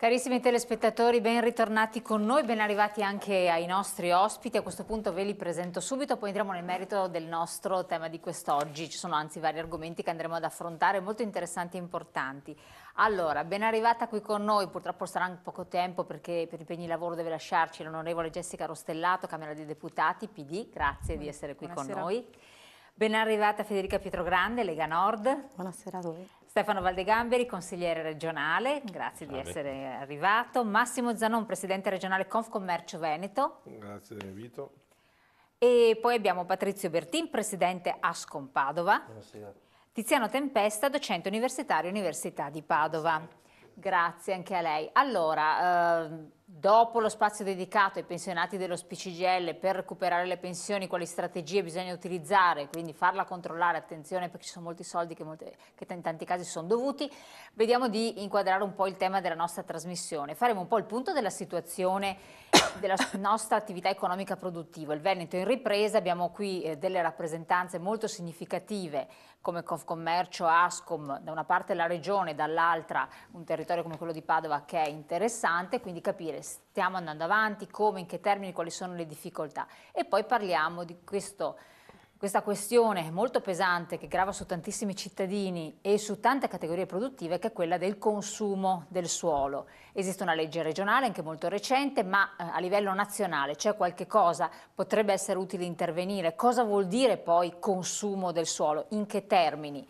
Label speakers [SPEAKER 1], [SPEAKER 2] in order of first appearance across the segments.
[SPEAKER 1] Carissimi telespettatori, ben ritornati con noi, ben arrivati anche ai nostri ospiti. A questo punto ve li presento subito, poi entriamo nel merito del nostro tema di quest'oggi. Ci sono anzi vari argomenti che andremo ad affrontare, molto interessanti e importanti. Allora, ben arrivata qui con noi, purtroppo sarà anche poco tempo perché per impegni di lavoro deve lasciarci l'onorevole Jessica Rostellato, Camera dei Deputati, PD. Grazie mm. di essere qui Buonasera. con noi. Ben arrivata Federica Pietrogrande, Lega Nord. Buonasera a voi. Stefano Valdegamberi, consigliere regionale, grazie Salve. di essere arrivato. Massimo Zanon, presidente regionale Confcommercio Veneto. Grazie dell'invito. E poi abbiamo Patrizio Bertin, presidente Ascom Padova. Buonasera. Tiziano Tempesta, docente universitario Università di Padova. Grazie anche a lei. Allora, eh, Dopo lo spazio dedicato ai pensionati dello SPCGL per recuperare le pensioni, quali strategie bisogna utilizzare, quindi farla controllare, attenzione perché ci sono molti soldi che, molte, che in tanti casi sono dovuti, vediamo di inquadrare un po' il tema della nostra trasmissione. Faremo un po' il punto della situazione della nostra attività economica produttiva. Il Veneto è in ripresa, abbiamo qui eh, delle rappresentanze molto significative come Confcommercio, Ascom, da una parte la regione, dall'altra un territorio come quello di Padova che è interessante, quindi capire stiamo andando avanti, come, in che termini, quali sono le difficoltà. E poi parliamo di questo, questa questione molto pesante che grava su tantissimi cittadini e su tante categorie produttive, che è quella del consumo del suolo. Esiste una legge regionale, anche molto recente, ma eh, a livello nazionale c'è qualche cosa, potrebbe essere utile intervenire. Cosa vuol dire poi consumo del suolo? In che termini?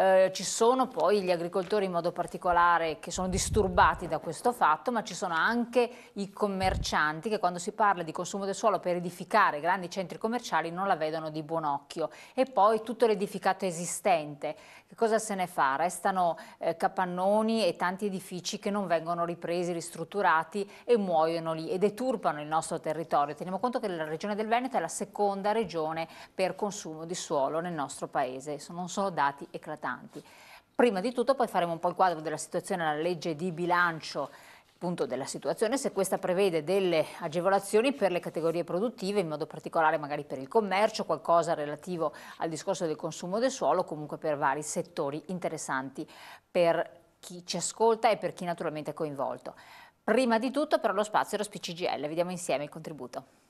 [SPEAKER 1] Eh, ci sono poi gli agricoltori in modo particolare che sono disturbati da questo fatto, ma ci sono anche i commercianti che quando si parla di consumo del suolo per edificare grandi centri commerciali non la vedono di buon occhio. E poi tutto l'edificato esistente, che cosa se ne fa? Restano eh, capannoni e tanti edifici che non vengono ripresi, ristrutturati e muoiono lì e deturpano il nostro territorio. Teniamo conto che la regione del Veneto è la seconda regione per consumo di suolo nel nostro paese. Non sono dati eclatanti importanti. Prima di tutto poi faremo un po' il quadro della situazione alla legge di bilancio appunto della situazione, se questa prevede delle agevolazioni per le categorie produttive, in modo particolare magari per il commercio, qualcosa relativo al discorso del consumo del suolo, comunque per vari settori interessanti per chi ci ascolta e per chi naturalmente è coinvolto. Prima di tutto però lo spazio è lo SPCGL, vediamo insieme il contributo.